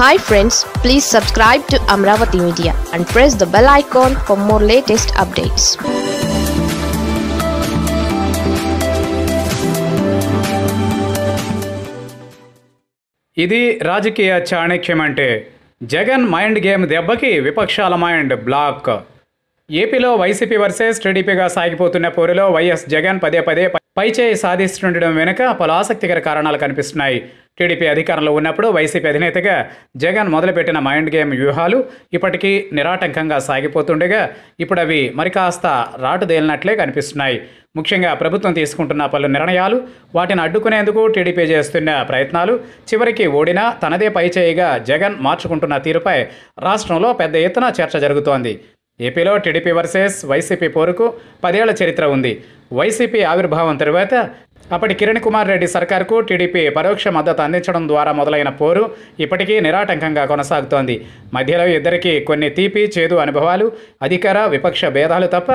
hi friends please subscribe to Amaravati media and press the bell icon for more latest updates ఇది రాజకీయ చాణక్యం అంటే Jagan mind game దెబ్బకి విపక్షాల మైండ్ బ్లాక్ ఏపీలో వైసీపీ వర్సెస్ టీడీపీగా సాగిపోతున్న పోరులో వైఎస్ జగన్ పదే పదే పైచేయి సాధిస్తుండడం వెనుక పలు ఆసక్తికర కారణాలు కనిపిస్తున్నాయి టీడీపీ అధికారంలో ఉన్నప్పుడు వైసీపీ అధినేతగా జగన్ మొదలుపెట్టిన మైండ్ గేమ్ వ్యూహాలు ఇప్పటికీ నిరాటంకంగా సాగిపోతుండగా ఇప్పుడు అవి కాస్త రాటుదేలినట్లే కనిపిస్తున్నాయి ముఖ్యంగా ప్రభుత్వం తీసుకుంటున్న పలు నిర్ణయాలు వాటిని అడ్డుకునేందుకు టీడీపీ చేస్తున్న ప్రయత్నాలు చివరికి ఓడినా తనదే పైచేయిగా జగన్ మార్చుకుంటున్న తీరుపై రాష్ట్రంలో పెద్ద ఎత్తున చర్చ జరుగుతోంది ఏపీలో టీడీపీ వర్సెస్ వైసీపీ పోరుకు పదేళ్ల చరిత్ర ఉంది వైసీపీ ఆవిర్భావం తరువాత అప్పటి కిరణ్ కుమార్ రెడ్డి సర్కార్కు టీడీపీ పరోక్ష మద్దతు అందించడం ద్వారా మొదలైన పోరు ఇప్పటికీ నిరాటంకంగా కొనసాగుతోంది మధ్యలో ఇద్దరికీ కొన్ని తీపి చేదు అనుభవాలు అధికార విపక్ష భేదాలు తప్ప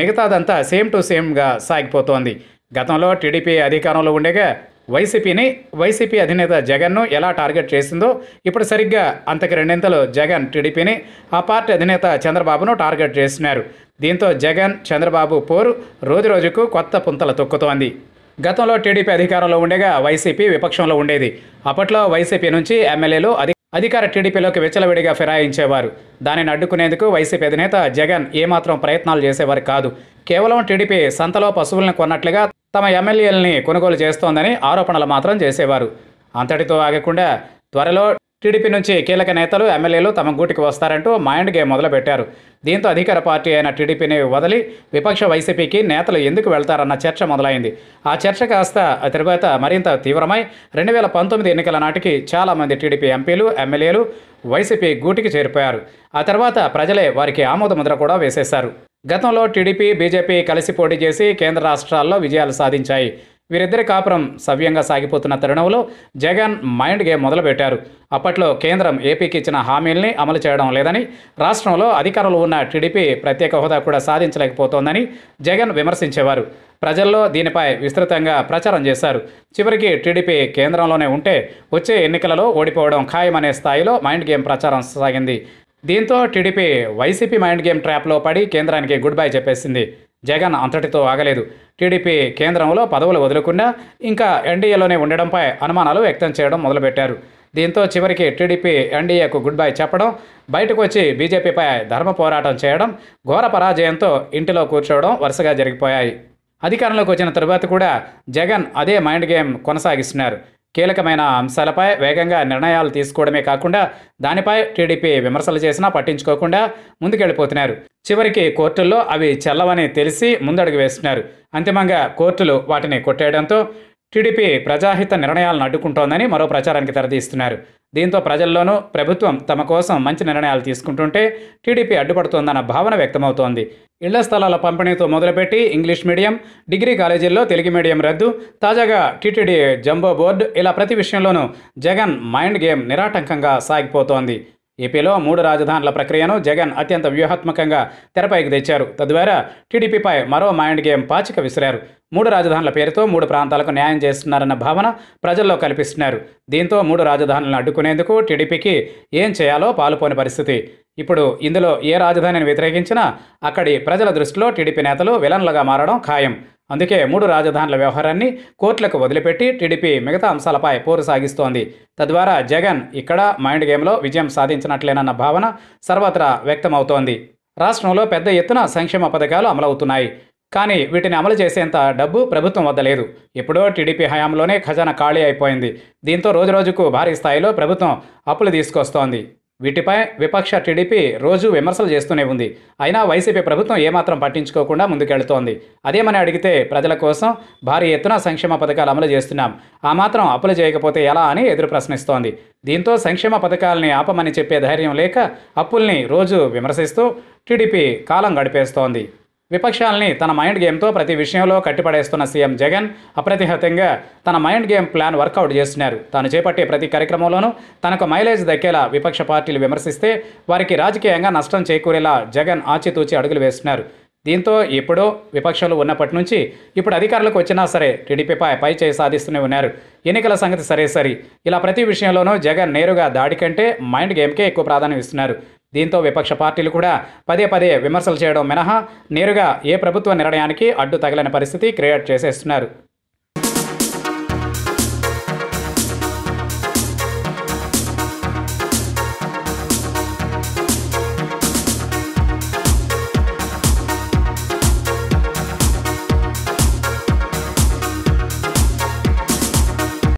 మిగతాదంతా సేమ్ టు సేమ్గా సాగిపోతోంది గతంలో టీడీపీ అధికారంలో ఉండగా వైసీపీని వైసీపీ అధినేత జగన్ను ఎలా టార్గెట్ చేసిందో ఇప్పుడు సరిగ్గా అంతకు రెండింతలు జగన్ టీడీపీని ఆ పార్టీ అధినేత చంద్రబాబును టార్గెట్ చేస్తున్నారు దీంతో జగన్ చంద్రబాబు పోరు రోజురోజుకు కొత్త పుంతలు తొక్కుతోంది గతంలో టీడీపీ అధికారంలో ఉండగా వైసీపీ విపక్షంలో ఉండేది అప్పట్లో వైసీపీ నుంచి ఎమ్మెల్యేలు అధి అధికార టీడీపీలోకి విచ్చలవిడిగా ఫిరాయించేవారు దానిని అడ్డుకునేందుకు వైసీపీ అధినేత జగన్ ఏమాత్రం ప్రయత్నాలు చేసేవారు కాదు కేవలం టీడీపీ సంతలో పశువులను కొన్నట్లుగా తమ ఎమ్మెల్యేలని కొనుగోలు చేస్తోందని ఆరోపణలు మాత్రం చేసేవారు అంతటితో ఆగకుండా త్వరలో టీడీపీ నుంచి కీలక నేతలు ఎమ్మెల్యేలు తమ గూటికి వస్తారంటూ మైండ్ గేమ్ మొదలుపెట్టారు దీంతో అధికార పార్టీ అయిన టీడీపీని వదిలి విపక్ష వైసీపీకి నేతలు ఎందుకు వెళ్తారన్న చర్చ మొదలైంది ఆ చర్చ కాస్త తరువాత మరింత తీవ్రమై రెండు వేల పంతొమ్మిది ఎన్నికల నాటికి చాలామంది టీడీపీ ఎంపీలు ఎమ్మెల్యేలు వైసీపీ గూటికి చేరిపోయారు ఆ తర్వాత ప్రజలే వారికి ఆమోద ముద్ర కూడా వేసేశారు గతంలో టీడీపీ బీజేపీ కలిసి పోటీ చేసి కేంద్ర రాష్ట్రాల్లో విజయాలు సాధించాయి వీరిద్దరి కాపురం సవ్యంగా సాగిపోతున్న తరుణంలో జగన్ మైండ్ గేమ్ మొదలుపెట్టారు అప్పట్లో కేంద్రం ఏపీకి ఇచ్చిన హామీల్ని అమలు చేయడం లేదని రాష్ట్రంలో అధికారంలో ఉన్న టీడీపీ ప్రత్యేక హోదా కూడా సాధించలేకపోతోందని జగన్ విమర్శించేవారు ప్రజల్లో దీనిపై విస్తృతంగా ప్రచారం చేశారు చివరికి టీడీపీ కేంద్రంలోనే ఉంటే వచ్చే ఎన్నికలలో ఓడిపోవడం ఖాయమనే స్థాయిలో మైండ్ గేమ్ ప్రచారం సాగింది దీంతో టీడీపీ వైసీపీ మైండ్ గేమ్ ట్రాప్లో పడి కేంద్రానికి గుడ్ బై చెప్పేసింది జగన్ అంతటితో ఆగలేదు టీడీపీ కేంద్రంలో పదవులు వదులకుండా ఇంకా ఎన్డీఏలోనే ఉండడంపై అనుమానాలు వ్యక్తం చేయడం మొదలుపెట్టారు దీంతో చివరికి టీడీపీ ఎన్డీఏకు గుడ్ బై చెప్పడం బయటకు వచ్చి బీజేపీపై ధర్మ పోరాటం చేయడం ఘోర పరాజయంతో ఇంటిలో కూర్చోవడం వరుసగా జరిగిపోయాయి అధికారంలోకి వచ్చిన తరువాత కూడా జగన్ అదే మైండ్ గేమ్ కొనసాగిస్తున్నారు కీలకమైన అంశాలపై వేగంగా నిర్ణయాలు తీసుకోవడమే కాకుండా దానిపై టీడీపీ విమర్శలు చేసినా పట్టించుకోకుండా ముందుకెళ్ళిపోతున్నారు చివరికి కోర్టుల్లో అవి చెల్లవని తెలిసి ముందడుగు వేస్తున్నారు అంతిమంగా కోర్టులు వాటిని కొట్టేయడంతో టీడీపీ ప్రజాహిత నిర్ణయాలను అడ్డుకుంటోందని మరో ప్రచారానికి తెరదీస్తున్నారు దీంతో ప్రజల్లోనూ ప్రభుత్వం తమ కోసం మంచి నిర్ణయాలు తీసుకుంటుంటే టీడీపీ అడ్డుపడుతోందన్న భావన వ్యక్తమవుతోంది ఇళ్ల స్థలాల పంపిణీతో మొదలుపెట్టి ఇంగ్లీష్ మీడియం డిగ్రీ కాలేజీల్లో తెలుగు మీడియం రద్దు తాజాగా టీటీడీ జంబో బోర్డు ఇలా ప్రతి విషయంలోనూ జగన్ మైండ్ గేమ్ నిరాటంకంగా సాగిపోతోంది ఏపీలో మూడు రాజధానుల ప్రక్రియను జగన్ అత్యంత వ్యూహాత్మకంగా తెరపైకి తెచ్చారు తద్వారా టీడీపీపై మరో మైండ్ గేమ్ పాచిక విసిరారు మూడు రాజధానుల పేరుతో మూడు ప్రాంతాలకు న్యాయం చేస్తున్నారన్న భావన ప్రజల్లో కల్పిస్తున్నారు దీంతో మూడు రాజధానులను అడ్డుకునేందుకు టీడీపీకి ఏం చేయాలో పాలుపోని పరిస్థితి ఇప్పుడు ఇందులో ఏ రాజధానిని వ్యతిరేకించినా అక్కడి ప్రజల దృష్టిలో టీడీపీ నేతలు విలన్లుగా మారడం ఖాయం అందుకే మూడు రాజధానుల వ్యవహారాన్ని కోర్టులకు వదిలిపెట్టి టీడీపీ మిగతా అంశాలపై పోరు సాగిస్తోంది తద్వారా జగన్ ఇక్కడ మైండ్ గేమ్లో విజయం సాధించినట్లేనన్న భావన సర్వత్రా వ్యక్తమవుతోంది రాష్ట్రంలో పెద్ద ఎత్తున సంక్షేమ పథకాలు అమలవుతున్నాయి కానీ వీటిని అమలు చేసేంత డబ్బు ప్రభుత్వం వద్ద లేదు ఎప్పుడో టీడీపీ హయాంలోనే ఖజానా ఖాళీ అయిపోయింది దీంతో రోజురోజుకు భారీ స్థాయిలో ప్రభుత్వం అప్పులు తీసుకొస్తోంది వీటిపై విపక్ష టీడీపీ రోజు విమర్శలు చేస్తూనే ఉంది అయినా వైసీపీ ప్రభుత్వం ఏమాత్రం పట్టించుకోకుండా ముందుకెళ్తోంది అదేమని అడిగితే ప్రజల కోసం భారీ ఎత్తున సంక్షేమ పథకాలు అమలు చేస్తున్నాం ఆ మాత్రం అప్పులు చేయకపోతే ఎలా అని ఎదురు ప్రశ్నిస్తోంది దీంతో సంక్షేమ పథకాలని ఆపమని చెప్పే ధైర్యం లేక అప్పుల్ని రోజు విమర్శిస్తూ టీడీపీ కాలం గడిపేస్తోంది విపక్షాలని తన మైండ్ గేమ్తో ప్రతి విషయంలో కట్టిపడేస్తున్న సీఎం జగన్ అప్రతిహతంగా తన మైండ్ గేమ్ ప్లాన్ వర్కౌట్ చేస్తున్నారు తాను చేపట్టే ప్రతి కార్యక్రమంలోనూ తనకు మైలేజ్ దక్కేలా విపక్ష పార్టీలు విమర్శిస్తే వారికి రాజకీయంగా నష్టం చేకూరేలా జగన్ ఆచితూచి అడుగులు వేస్తున్నారు దీంతో ఎప్పుడో విపక్షాలు ఉన్నప్పటి నుంచి ఇప్పుడు అధికారులకు వచ్చినా సరే టీడీపీపై పై చేయి సాధిస్తూనే ఉన్నారు ఎన్నికల సంగతి సరే సరి ఇలా ప్రతి విషయంలోనూ జగన్ నేరుగా దాడి కంటే మైండ్ గేమ్కే ఎక్కువ ప్రాధాన్యం ఇస్తున్నారు దీంతో విపక్ష పార్టీలు కూడా పదే పదే విమర్శలు చేయడం మినహా నేరుగా ఏ ప్రభుత్వ నిర్ణయానికి అడ్డు తగలని పరిస్థితి క్రియేట్ చేసేస్తున్నారు